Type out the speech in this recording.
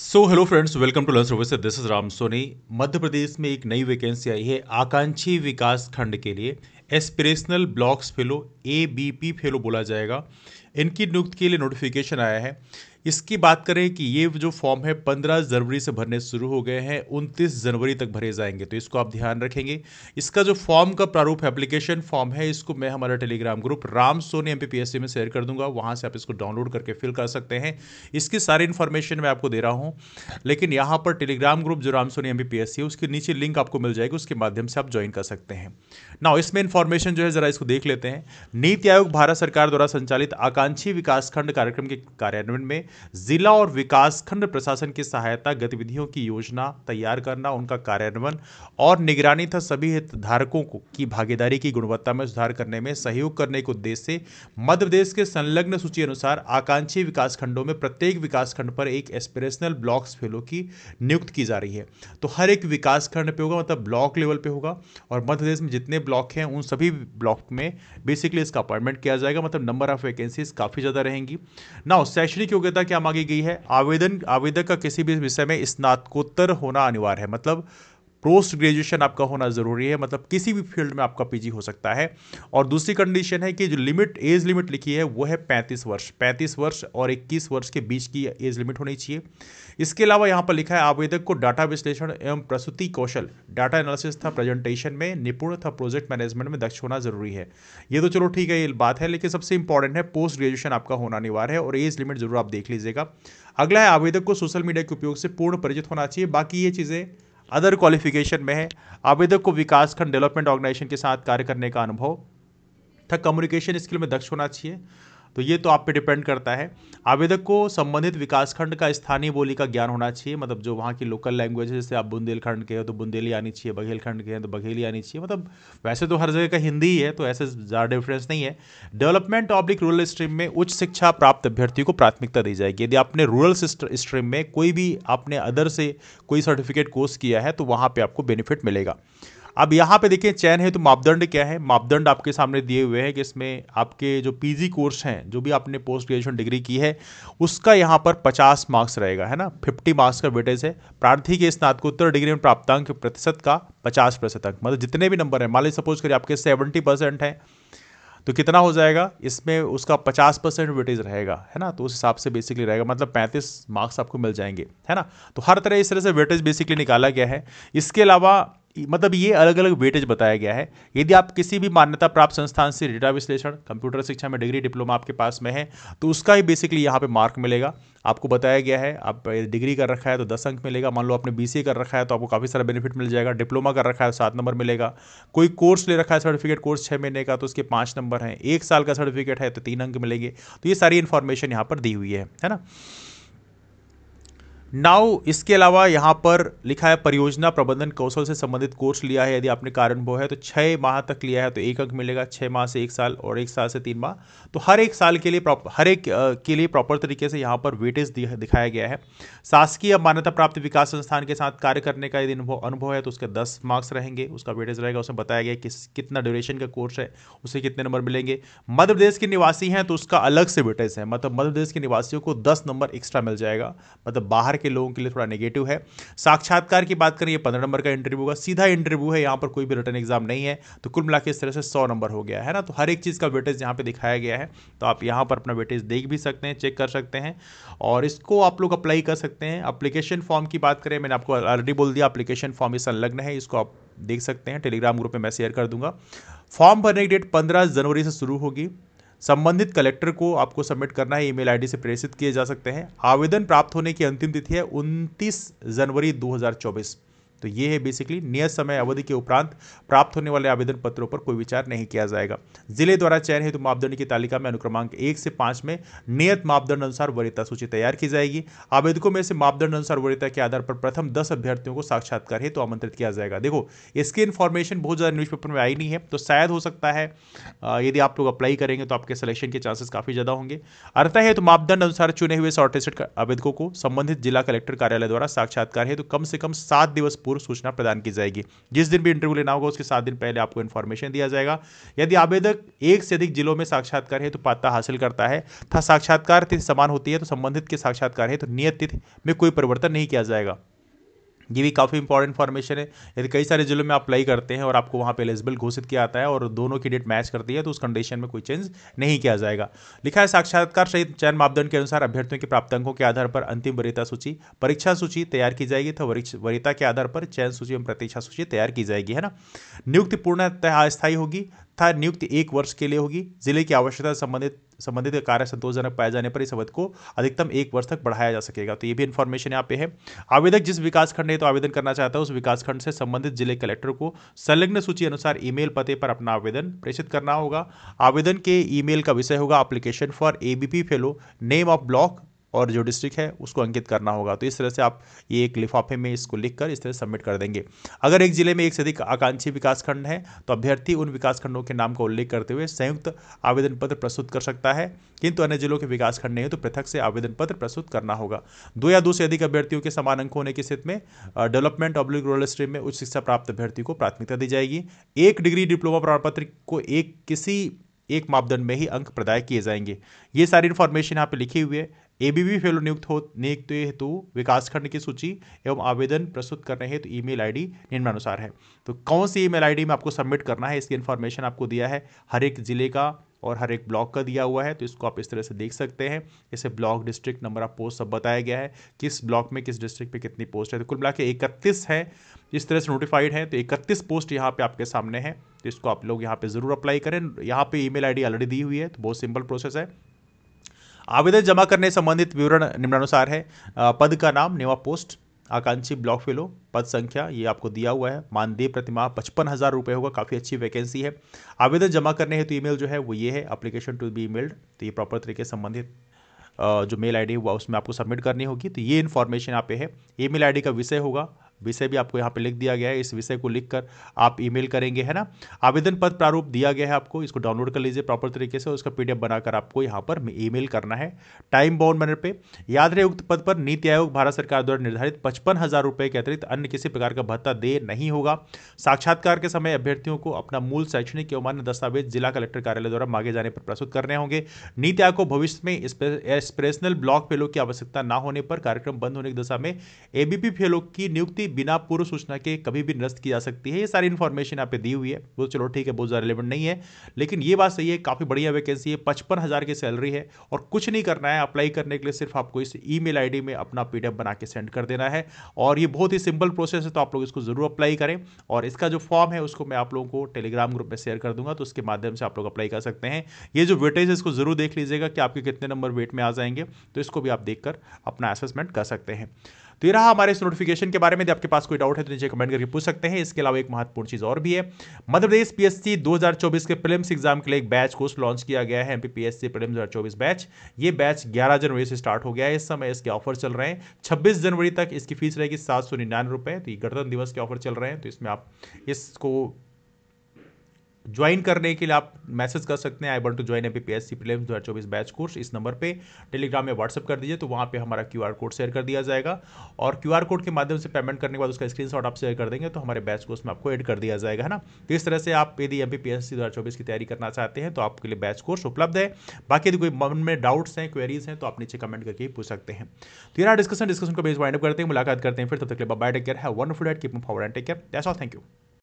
so hello friends welcome to learn service this is Ram Soni Madhya Pradesh में एक नई वैकेंसी आई है आकांक्षी विकास खंड के लिए aspirational blocks fellow A B P fellow बोला जाएगा इनकी नियुक्ति के लिए नोटिफिकेशन आया है इसकी बात करें कि ये जो फॉर्म है पंद्रह जनवरी से भरने शुरू हो गए हैं उनतीस जनवरी तक भरे जाएंगे तो इसको आप ध्यान रखेंगे इसका जो फॉर्म का प्रारूप एप्लीकेशन फॉर्म है इसको मैं हमारा telegram group Ram Soni M में शेयर कर दूंगा वहाँ से आप इसको डाउनलोड करके फिल कर सकते हैं इसकी सारी इन्फॉर्मेशन मैं आपको दे रहा हूँ लेकिन यहाँ पर टेलीग्राम ग्रुप जो राम सोनी एम है उसके नीचे लिंक आपको मिल जाएगी उसके माध्यम से आप ज्वाइन कर सकते हैं ना इसमें इन्फॉर्म इन्फॉर्मेशन जो है जरा इसको देख लेते हैं नीति आयोग भारत सरकार द्वारा संचालित आकांक्षी विकासखंड कार्यक्रम के कार्यान्वयन में जिला और विकासखंड प्रशासन की सहायता गतिविधियों की योजना तैयार करना उनका कार्यान्वयन और निगरानी तथा सभी हितधारकों को की भागीदारी की गुणवत्ता में सुधार करने में सहयोग करने के उद्देश्य से मध्य प्रदेश के संलग्न सूची अनुसार आकांक्षी विकासखंडों में प्रत्येक विकासखंड पर एक एस्पिरेशनल ब्लॉक्स फेलो की नियुक्त की जा रही है तो हर एक विकासखंड पे होगा मतलब ब्लॉक लेवल पे होगा और मध्य प्रदेश में जितने ब्लॉक हैं उन उन सभी ब्लॉक में बेसिकली इसका अपॉइंटमेंट किया जाएगा मतलब नंबर ऑफ वैकेंसीज काफ़ी ज़्यादा रहेंगी ना शैक्षणिक योग्यता क्या मांगी गई है आवेदन आवेदक का किसी भी विषय में स्नातकोत्तर होना अनिवार्य है मतलब पोस्ट ग्रेजुएशन आपका होना ज़रूरी है मतलब किसी भी फील्ड में आपका पीजी हो सकता है और दूसरी कंडीशन है कि जो लिमिट एज लिमिट लिखी है वो है पैंतीस वर्ष पैंतीस वर्ष और इक्कीस वर्ष के बीच की एज लिमिट होनी चाहिए इसके अलावा यहाँ पर लिखा है आवेदक को डाटा विश्लेषण एवं प्रस्तुति कौशल डाटा एनालिसिस था प्रेजेंटेशन में निपुण था प्रोजेक्ट मैनेजमेंट में दक्ष होना जरूरी है ये तो चलो ठीक है ये बात है लेकिन सबसे इंपॉर्टेंट है पोस्ट ग्रेजुएशन आपका होना अनिवार्य है और एज लिमिट जरूर आप देख लीजिएगा अगला है आवेदक को सोशल मीडिया के उपयोग से पूर्ण परिचित होना चाहिए बाकी ये चीज़ें अदर क्वालिफिकेशन में है आवेदक को विकास खंड डेवलपमेंट ऑर्गेनाइजेशन के साथ कार्य करने का अनुभव था कम्युनिकेशन स्किल में दक्ष होना चाहिए तो ये तो आप पे डिपेंड करता है आवेदक को संबंधित विकासखंड का स्थानीय बोली का ज्ञान होना चाहिए मतलब जो वहाँ की लोकल लैंग्वेज है जैसे आप बुंदेलखंड के हो तो बुंदेली आनी चाहिए बघेलखंड के हैं तो बघेली आनी चाहिए मतलब वैसे तो हर जगह का हिंदी ही है तो ऐसे ज़्यादा डिफरेंस नहीं है डेवलपमेंट ऑब्लिक रूरल स्ट्रीम में उच्च शिक्षा प्राप्त अभ्यर्थियों को प्राथमिकता दी जाएगी यदि आपने रूरल स्ट्रीम में कोई भी आपने अदर से कोई सर्टिफिकेट कोर्स किया है तो वहाँ पर आपको बेनिफिट मिलेगा अब यहाँ पे देखिए चयन हेतु तो मापदंड क्या है मापदंड आपके सामने दिए हुए हैं कि इसमें आपके जो पीजी कोर्स हैं जो भी आपने पोस्ट ग्रेजुएशन डिग्री की है उसका यहाँ पर पचास मार्क्स रहेगा है ना फिफ्टी मार्क्स का वेटेज है प्रार्थी के स्नातकोत्तर डिग्री में प्राप्तांक प्रतिशत का पचास प्रतिशत अंक मतलब जितने भी नंबर हैं मान लीजिए सपोज करिए आपके सेवेंटी परसेंट हैं तो कितना हो जाएगा इसमें उसका पचास परसेंट वेटेज रहेगा है ना तो उस हिसाब से बेसिकली रहेगा मतलब पैंतीस मार्क्स आपको मिल जाएंगे है ना तो हर तरह इस तरह से वेटेज बेसिकली निकाला गया है इसके अलावा मतलब ये अलग अलग वेटेज बताया गया है यदि आप किसी भी मान्यता प्राप्त संस्थान से डेटा विश्लेषण कंप्यूटर शिक्षा में डिग्री डिप्लोमा आपके पास में है तो उसका ही बेसिकली यहाँ पे मार्क मिलेगा आपको बताया गया है आप डिग्री कर रखा है तो दस अंक मिलेगा मान लो आपने बी कर रखा है तो आपको काफ़ी सारा बेनिफिट मिल जाएगा डिप्लोमा कर रखा है तो सात नंबर मिलेगा कोई कोर्स ले रखा है सर्टिफिकेट कोर्स छः महीने का तो उसके पाँच नंबर हैं एक साल का सर्टिफिकेट है तो तीन अंक मिलेंगे तो ये सारी इन्फॉर्मेशन यहाँ पर दी हुई है है ना नाउ इसके अलावा यहाँ पर लिखा है परियोजना प्रबंधन कौशल से संबंधित कोर्स लिया है यदि आपने कारण वो है तो छः माह तक लिया है तो एक अंक मिलेगा छः माह से एक साल और एक साल से तीन माह तो हर एक साल के लिए प्रॉपर हर एक के लिए प्रॉपर तरीके से यहाँ पर वेटेज दिखाया गया है शासकीय मान्यता प्राप्त विकास संस्थान के साथ कार्य करने का यदि अनुभव है तो उसके दस मार्क्स रहेंगे उसका वेटेज रहेगा उसमें बताया गया किस कितना ड्यूरेशन का कोर्स है उसे कितने नंबर मिलेंगे मध्य प्रदेश के निवासी हैं तो उसका अलग से वेटेज है मतलब मध्य प्रदेश के निवासियों को दस नंबर एक्स्ट्रा मिल जाएगा मतलब बाहर के लोगों के लिए थोड़ा नेगेटिव है साक्षात्कार की बात करें ये पंद्रह नंबर का इंटरव्यू होगा सीधा इंटरव्यू है यहाँ पर कोई भी रिटर्न एग्जाम नहीं है तो कुल मिला इस तरह से सौ नंबर हो गया है ना तो हर एक चीज़ का वेटेज यहाँ पर दिखाया गया है तो आप यहाँ पर अपना वेटेज देख भी सकते हैं चेक कर सकते हैं और इसको आप लोग अप्लाई कर सकते हैं अप्लीकेशन फॉर्म की बात करें मैंने आपको ऑलरेडी बोल दिया अप्लीकेशन फॉर्म इस संलग्न है इसको आप देख सकते हैं टेलीग्राम ग्रुप में मैं शेयर कर दूंगा फॉर्म भरने की डेट 15 जनवरी से शुरू होगी संबंधित कलेक्टर को आपको सबमिट करना है ईमेल आईडी से प्रेषित किए जा सकते हैं आवेदन प्राप्त होने की अंतिम तिथि है उनतीस जनवरी 2024 तो ये है बेसिकली नियत समय अवधि के उपरांत प्राप्त होने वाले आवेदन पत्रों पर कोई विचार नहीं किया जाएगा जिले द्वारा चयन हेतु मापदंड की तालिका में अनुक्रमांक एक से पांच में नियत मापदंड अनुसार वरीयता सूची तैयार की जाएगी आवेदकों में से मापदंड अनुसार वरीयता के आधार पर प्रथम दस अभ्यर्थियों को साक्षात्कार हेतु आमंत्रित किया जाएगा देखो इसकी इन्फॉर्मेशन बहुत ज़्यादा न्यूज़पेपर में आई नहीं है तो शायद हो सकता है यदि आप लोग अप्लाई करेंगे तो आपके सिलेक्शन के चांसेस काफ़ी ज़्यादा होंगे अर्थ है तो मापदंड अनुसार चुने हुए शॉर्टेस्टेड आवेदकों को संबंधित जिला कलेक्टर कार्यालय द्वारा साक्षात्कार हेतु कम से कम सात दिवस पूर्व पूर्व सूचना प्रदान की जाएगी जिस दिन भी इंटरव्यू लेना होगा उसके सात दिन पहले आपको इन्फॉर्मेशन दिया जाएगा यदि आवेदक एक से अधिक जिलों में साक्षात्कार है तो पात्रता हासिल करता है तथा साक्षात्कार तिथि समान होती है तो संबंधित के साक्षात्कार है तो नियत तिथि में कोई परिवर्तन नहीं किया जाएगा ये भी काफ़ी इंपॉर्टेंट इन्फॉर्मेशन है यदि कई सारे जिलों में आप अप्लाई करते हैं और आपको वहाँ पे एलिजिबल घोषित किया जाता है और दोनों की डेट मैच करती है तो उस कंडीशन में कोई चेंज नहीं किया जाएगा लिखा है साक्षात्कार सहित चयन मापदंड के अनुसार अभ्यर्थियों के प्राप्त अंकों के आधार पर अंतिम वरीयता सूची परीक्षा सूची तैयार की जाएगी तो वरीयता के आधार पर चयन सूची एवं प्रतीक्षा सूची तैयार की जाएगी है ना नियुक्ति पूर्णतः अस्थायी होगी था नियुक्ति एक वर्ष के लिए होगी जिले की आवश्यकता संबंधित संबंधित कार्य संतोषजनक पाए जाने पर इस अवधि को अधिकतम एक वर्ष तक बढ़ाया जा सकेगा तो ये भी इन्फॉर्मेशन यहाँ पे है आवेदक जिस विकासखंड ने तो आवेदन करना चाहता है उस विकासखंड से संबंधित जिले कलेक्टर को संलग्न सूची अनुसार ईमेल पते पर अपना आवेदन प्रेषित करना होगा आवेदन के ईमेल का विषय होगा application for ABP fellow name of block और जो डिस्ट्रिक्ट है उसको अंकित करना होगा तो इस तरह से आप ये एक लिफाफे में इसको कर इस तरह सबमिट कर देंगे अगर एक जिले में एक से अधिक आकांक्षी विकासखंड है तो अभ्यर्थी उन विकासखंडों के नाम का उल्लेख करते हुए संयुक्त आवेदन पत्र प्रस्तुत कर सकता है किंतु अन्य जिलों के विकासखंड नहीं है तो पृथक से आवेदन पत्र प्रस्तुत करना होगा दो या दो से अधिक अभ्यर्थियों के समान अंक होने की स्थिति में डेवलपमेंट पब्लिक रूरल स्ट्रीम में उच्च शिक्षा प्राप्त अभ्यर्थी को प्राथमिकता दी जाएगी एक डिग्री डिप्लोमा प्रमाण पत्र को एक किसी एक मापदंड में ही अंक प्रदाय किए जाएंगे ये सारी इन्फॉर्मेशन यहाँ पे लिखी हुई है एबीबी फेलो नियुक्त हो नियुक्त हेतु विकासखंड की सूची एवं आवेदन प्रस्तुत करने हेतु ई मेल आई निम्नानुसार है तो कौन सी ई मेल आई में आपको सबमिट करना है इसकी इन्फॉर्मेशन आपको दिया है हर एक ज़िले का और हर एक ब्लॉक का दिया हुआ है तो इसको आप इस तरह से देख सकते हैं इसे block district number of post सब बताया गया है किस ब्लॉक में किस डिस्ट्रिक्ट में कितनी पोस्ट है तो कुल मिला के इकतीस है इस तरह से नोटिफाइड है तो इकतीस पोस्ट यहाँ पे आपके सामने है तो इसको आप लोग यहाँ पे ज़रूर अप्लाई करें यहाँ पे ईमेल आईडी ऑलरेडी दी हुई है तो बहुत सिंपल प्रोसेस है आवेदन जमा करने संबंधित विवरण निम्नानुसार है पद का नाम नेवा पोस्ट आकांक्षी ब्लॉक फेलो पद संख्या ये आपको दिया हुआ है मानदेय प्रतिमा पचपन हज़ार रुपये होगा काफ़ी अच्छी वैकेंसी है आवेदन जमा करने हेतु ईमेल जो है वो ये है अप्लीकेशन टू बी मेल्ड तो ये प्रॉपर तरीके संबंधित जो मेल आईडी हुआ उसमें आपको सबमिट करनी होगी तो ये इन्फॉर्मेशन यहाँ पे है ई मेल का विषय होगा विषय भी आपको यहाँ पे लिख दिया गया है इस विषय को लिखकर आप ईमेल करेंगे है ना आवेदन पत्र प्रारूप दिया गया है आपको इसको डाउनलोड कर लीजिए प्रॉपर तरीके से उसका पीडीएफ बनाकर आपको यहाँ पर ईमेल करना है टाइम बाउंड मैनर पे याद रहे उक्त पद पर नीति आयोग भारत सरकार द्वारा निर्धारित पचपन हजार रुपये के अतिरिक्त अन्य किसी प्रकार का भत्ता दे नहीं होगा साक्षात्कार के समय अभ्यर्थियों को अपना मूल शैक्षणिक एवं अन्य दस्तावेज जिला कलेक्टर कार्यालय द्वारा मांगे जाने पर प्रस्तुत करने होंगे नीति आयोग को भविष्य में एक्सप्रेशनल ब्लॉक फेलो की आवश्यकता न होने पर कार्यक्रम बंद होने की दशा में एबीपी फेलो की नियुक्ति बिना पूर्व सूचना के कभी भी निरस्त की जा सकती है ये सारी इन्फॉर्मेशन यहाँ पे दी हुई है वो चलो ठीक है बहुत ज़्यादा रिलेवेंट नहीं है लेकिन ये बात सही है काफ़ी बढ़िया वैकेंसी है पचपन हज़ार की सैलरी है और कुछ नहीं करना है अप्लाई करने के लिए सिर्फ आपको इस ई मेल में अपना पी बना के सेंड कर देना है और ये बहुत ही सिंपल प्रोसेस है तो आप लोग इसको ज़रूर अप्लाई करें और इसका जो फॉर्म है उसको मैं आप लोगों को टेलीग्राम ग्रुप में शेयर कर दूंगा तो उसके माध्यम से आप लोग अप्लाई कर सकते हैं ये जो वेटेज है इसको ज़रूर देख लीजिएगा कि आपके कितने नंबर वेट में आ जाएंगे तो इसको भी आप देखकर अपना असेसमेंट कर सकते हैं तो ये रहा हमारे इस नोटिफिकेशन के बारे में आपके पास कोई डाउट है तो नीचे कमेंट करके पूछ सकते हैं इसके अलावा एक महत्वपूर्ण चीज और भी है मध्य प्रदेश पीएससी 2024 के प्रिलिम्स एग्जाम के लिए एक बैच कोर्स लॉन्च किया गया है एमपीपीएससी प्रिलिम्स 2024 बैच ये बैच ग्यारह जनवरी से स्टार्ट हो गया है इस समय इसके ऑफर चल रहे हैं छब्बीस जनवरी तक इसकी फीस रहेगी सात सौ निन्यानवे रुपए तो ये गणतंत्र दिवस के ऑफर चल रहे हैं तो इसमें आप इसको ज्वाइन करने के लिए आप मैसेज कर सकते हैं I want to join A P P S C prelims दो हज़ार चौबीस बैच कोर्स इस नंबर पे टेलीग्राम में व्हाट्सअप कर दीजिए तो वहाँ पे हमारा क्यू आर कोड शेयर कर दिया जाएगा और क्यू आर कोड के माध्यम से पेमेंट करने के बाद उसका स्क्रीन शॉट आप शेयर कर देंगे तो हमारे बैच कोर्स में आपको एड कर दिया जाएगा है ना तो इस तरह से आप यदि M P P S C दो हज़ार चौबीस की तैयारी करना चाहते हैं तो आपके लिए बैच कोर्स उपलब्ध है बाकी यदि कोई मन में डाउट्स हैं क्वेरीज हैं तो आप नीचे कमेंट करके पूछ सकते हैं तो यहाँ डिस्कशन डिस्कशन को बेस वाइंड अप करते हैं मुलाकात करते हैं फिर तब तक बाय टेक केयर है one food at keep for and take care that's all thank you